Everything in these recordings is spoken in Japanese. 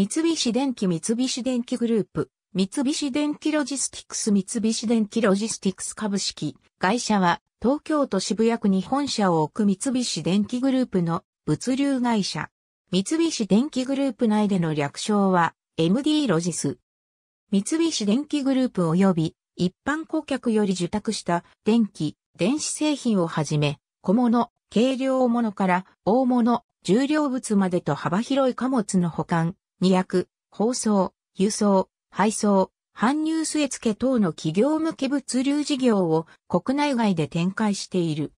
三菱電機三菱電機グループ、三菱電機ロジスティクス三菱電機ロジスティクス株式会社は東京都渋谷区に本社を置く三菱電機グループの物流会社。三菱電機グループ内での略称は MD ロジス。三菱電機グループ及び一般顧客より受託した電気、電子製品をはじめ、小物、軽量物から大物、重量物までと幅広い貨物の保管、二役、包装、輸送、配送、搬入据付等の企業向け物流事業を国内外で展開している。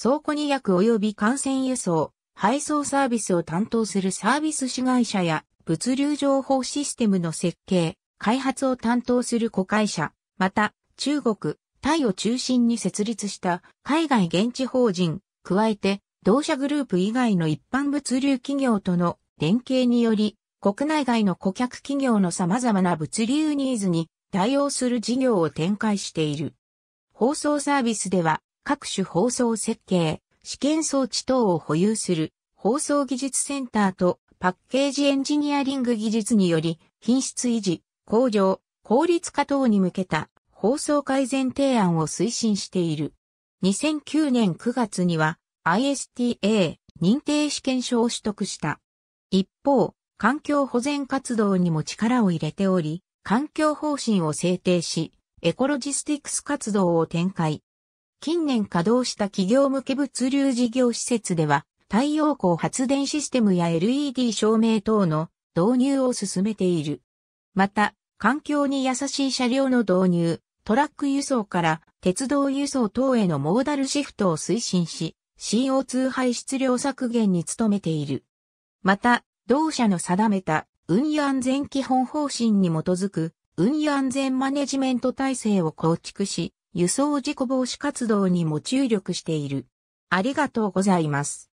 倉庫二役及び幹線輸送、配送サービスを担当するサービス子会社や物流情報システムの設計、開発を担当する子会社、また中国、タイを中心に設立した海外現地法人、加えて同社グループ以外の一般物流企業との連携により国内外の顧客企業の様々な物流ニーズに対応する事業を展開している。放送サービスでは各種放送設計、試験装置等を保有する放送技術センターとパッケージエンジニアリング技術により品質維持、向上、効率化等に向けた放送改善提案を推進している。2009年9月には ISTA 認定試験証を取得した。一方、環境保全活動にも力を入れており、環境方針を制定し、エコロジスティックス活動を展開。近年稼働した企業向け物流事業施設では、太陽光発電システムや LED 照明等の導入を進めている。また、環境に優しい車両の導入、トラック輸送から鉄道輸送等へのモーダルシフトを推進し、CO2 排出量削減に努めている。また、同社の定めた運輸安全基本方針に基づく運輸安全マネジメント体制を構築し、輸送事故防止活動にも注力している。ありがとうございます。